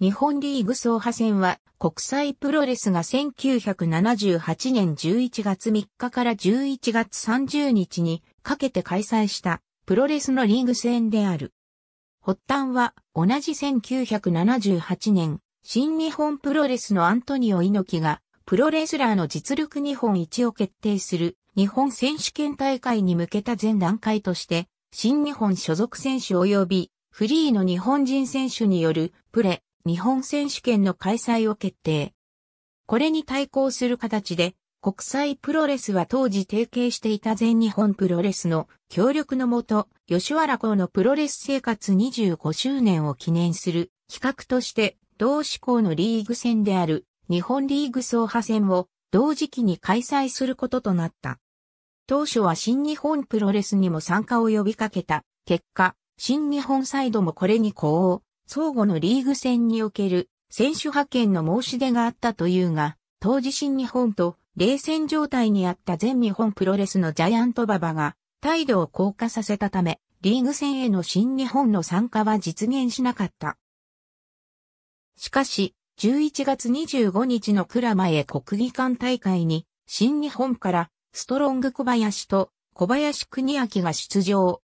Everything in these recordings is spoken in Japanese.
日本リーグ総派戦は国際プロレスが1978年11月3日から11月30日にかけて開催したプロレスのリーグ戦である。発端は同じ1978年新日本プロレスのアントニオ猪木がプロレスラーの実力日本一を決定する日本選手権大会に向けた前段階として新日本所属選手及びフリーの日本人選手によるプレ日本選手権の開催を決定。これに対抗する形で、国際プロレスは当時提携していた全日本プロレスの協力のもと、吉原校のプロレス生活25周年を記念する企画として、同志校のリーグ戦である日本リーグ総派戦を同時期に開催することとなった。当初は新日本プロレスにも参加を呼びかけた。結果、新日本サイドもこれに呼応。相互のリーグ戦における選手派遣の申し出があったというが、当時新日本と冷戦状態にあった全日本プロレスのジャイアント馬場が態度を硬化させたため、リーグ戦への新日本の参加は実現しなかった。しかし、11月25日のマ前国技館大会に、新日本からストロング小林と小林国明が出場。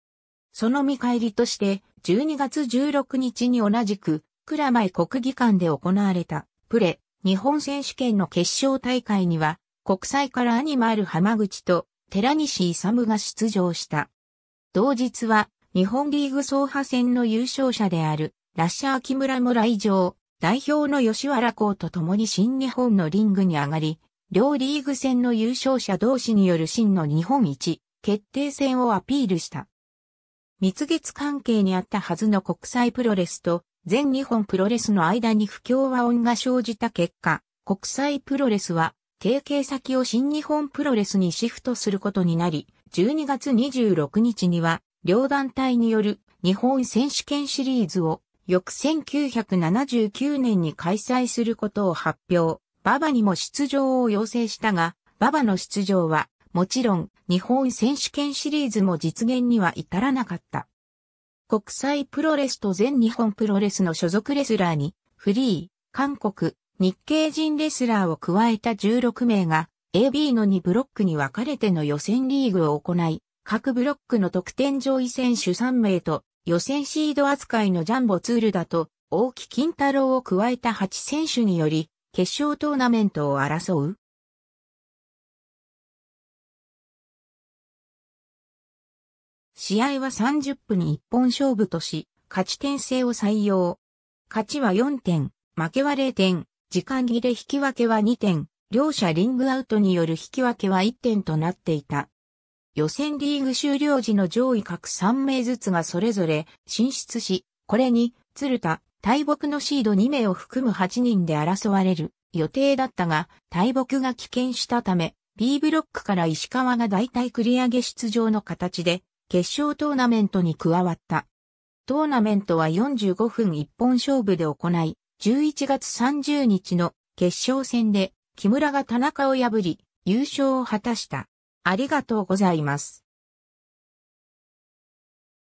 その見返りとして、12月16日に同じく、蔵前国技館で行われた、プレ、日本選手権の決勝大会には、国際からアニマル浜口と、寺西勇が出場した。同日は、日本リーグ総派戦の優勝者である、ラッシャー木村も来場、代表の吉原校と共に新日本のリングに上がり、両リーグ戦の優勝者同士による真の日本一決定戦をアピールした。蜜月関係にあったはずの国際プロレスと全日本プロレスの間に不協和音が生じた結果、国際プロレスは提携先を新日本プロレスにシフトすることになり、12月26日には両団体による日本選手権シリーズを翌1979年に開催することを発表。馬場にも出場を要請したが、馬場の出場はもちろん日本選手権シリーズも実現には至らなかった。国際プロレスと全日本プロレスの所属レスラーに、フリー、韓国、日系人レスラーを加えた16名が、AB の2ブロックに分かれての予選リーグを行い、各ブロックの得点上位選手3名と、予選シード扱いのジャンボツールだと、大木金太郎を加えた8選手により、決勝トーナメントを争う。試合は30分に1本勝負とし、勝ち点制を採用。勝ちは4点、負けは0点、時間切れ引き分けは2点、両者リングアウトによる引き分けは1点となっていた。予選リーグ終了時の上位各3名ずつがそれぞれ進出し、これに、鶴田、大木のシード2名を含む8人で争われる予定だったが、大木が棄権したため、B ブロックから石川が代替繰り上げ出場の形で決勝トーナメントに加わった。トーナメントは45分一本勝負で行い、11月30日の決勝戦で木村が田中を破り、優勝を果たした。ありがとうございます。